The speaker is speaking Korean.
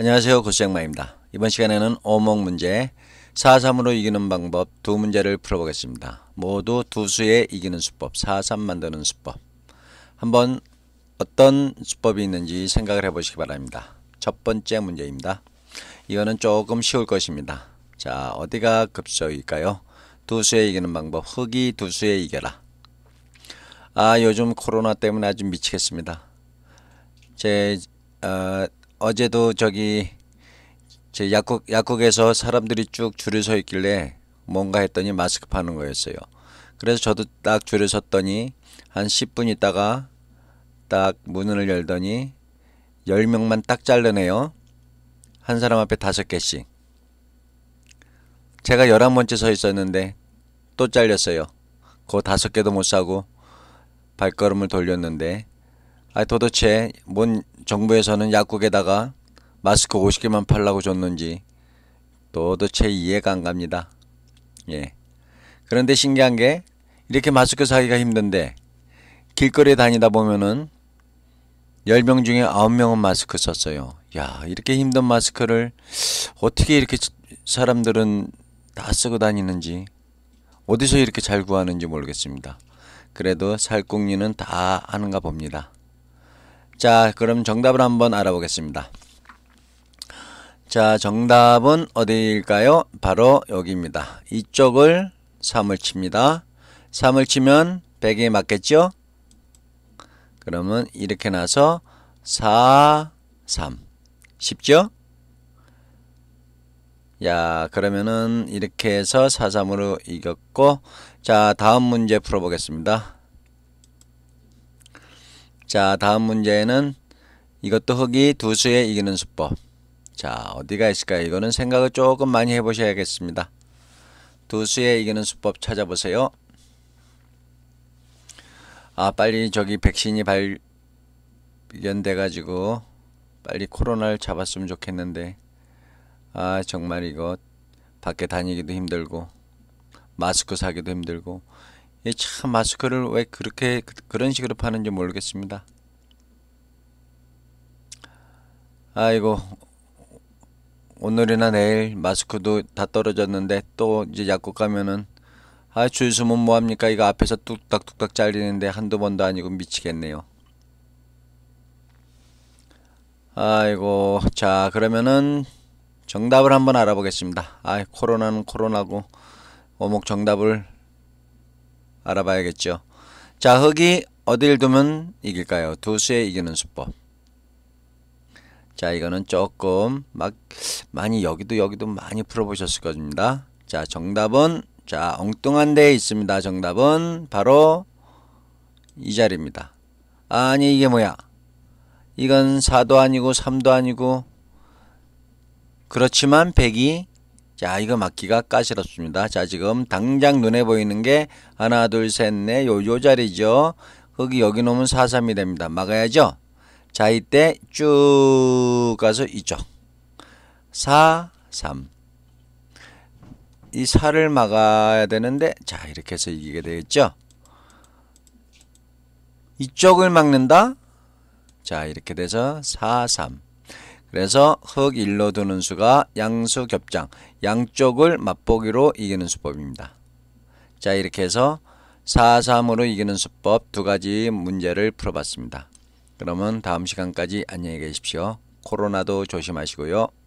안녕하세요. 고생마입니다 이번 시간에는 오목 문제 4-3으로 이기는 방법 두 문제를 풀어보겠습니다. 모두 두 수에 이기는 수법, 4-3 만드는 수법. 한번 어떤 수법이 있는지 생각을 해보시기 바랍니다. 첫 번째 문제입니다. 이거는 조금 쉬울 것입니다. 자, 어디가 급소일까요? 두 수에 이기는 방법, 흑이두 수에 이겨라. 아, 요즘 코로나 때문에 아주 미치겠습니다. 제 어, 어제도 저기 제 약국 약국에서 사람들이 쭉 줄을 서 있길래 뭔가 했더니 마스크 파는 거였어요. 그래서 저도 딱 줄을 섰더니 한 10분 있다가 딱 문을 열더니 10명만 딱 자르네요. 한 사람 앞에 다섯 개씩. 제가 11번째 서 있었는데 또 잘렸어요. 그 다섯 개도 못 사고 발걸음을 돌렸는데 아 도대체 뭔 정부에서는 약국에다가 마스크 50개만 팔라고 줬는지 도대체 이해가 안 갑니다. 예. 그런데 신기한 게 이렇게 마스크 사기가 힘든데 길거리에 다니다 보면은 10명 중에 9명은 마스크 썼어요. 야, 이렇게 힘든 마스크를 어떻게 이렇게 사람들은 다 쓰고 다니는지 어디서 이렇게 잘 구하는지 모르겠습니다. 그래도 살궁리는 다 아는가 봅니다. 자, 그럼 정답을 한번 알아보겠습니다. 자, 정답은 어디일까요? 바로 여기입니다. 이쪽을 3을 칩니다. 3을 치면 100에 맞겠죠? 그러면 이렇게 나서 4, 3. 쉽죠? 야, 그러면은 이렇게 해서 4, 3으로 이겼고, 자, 다음 문제 풀어보겠습니다. 자, 다음 문제는 이것도 흙이 두 수에 이기는 수법. 자, 어디가 있을까요? 이거는 생각을 조금 많이 해보셔야겠습니다. 두 수에 이기는 수법 찾아보세요. 아, 빨리 저기 백신이 발견돼가지고 빨리 코로나를 잡았으면 좋겠는데. 아, 정말 이거 밖에 다니기도 힘들고 마스크 사기도 힘들고 예, 참 마스크를 왜 그렇게 그, 그런 식으로 파는지 모르겠습니다. 아이고 오늘이나 내일 마스크도 다 떨어졌는데 또 이제 약국 가면은 아 주유소면 뭐합니까 이거 앞에서 뚝딱뚝딱 잘리는데 한두 번도 아니고 미치겠네요. 아이고 자 그러면은 정답을 한번 알아보겠습니다. 아 코로나는 코로나고 오목 정답을 알아봐야겠죠. 자, 흙이 어딜 두면 이길까요? 두수에 이기는 수법. 자, 이거는 조금 막 많이 여기도 여기도 많이 풀어보셨을 겁니다. 자, 정답은 자, 엉뚱한 데 있습니다. 정답은 바로 이 자리입니다. 아니, 이게 뭐야? 이건 4도 아니고 3도 아니고 그렇지만 100이 자, 이거 맞기가 까다럽습니다 자, 지금 당장 눈에 보이는 게 하나, 둘, 셋, 넷, 요, 요 자리죠. 거기 여기 놓으면 4, 3이 됩니다. 막아야죠. 자, 이때 쭉 가서 이쪽. 4, 3. 이 4를 막아야 되는데, 자, 이렇게 해서 이기게 되겠죠. 이쪽을 막는다. 자, 이렇게 돼서 4, 3. 그래서 흙 일로 두는 수가 양수 겹장 양쪽을 맛보기로 이기는 수법입니다. 자 이렇게 해서 4, 3으로 이기는 수법 두 가지 문제를 풀어봤습니다. 그러면 다음 시간까지 안녕히 계십시오. 코로나도 조심하시고요.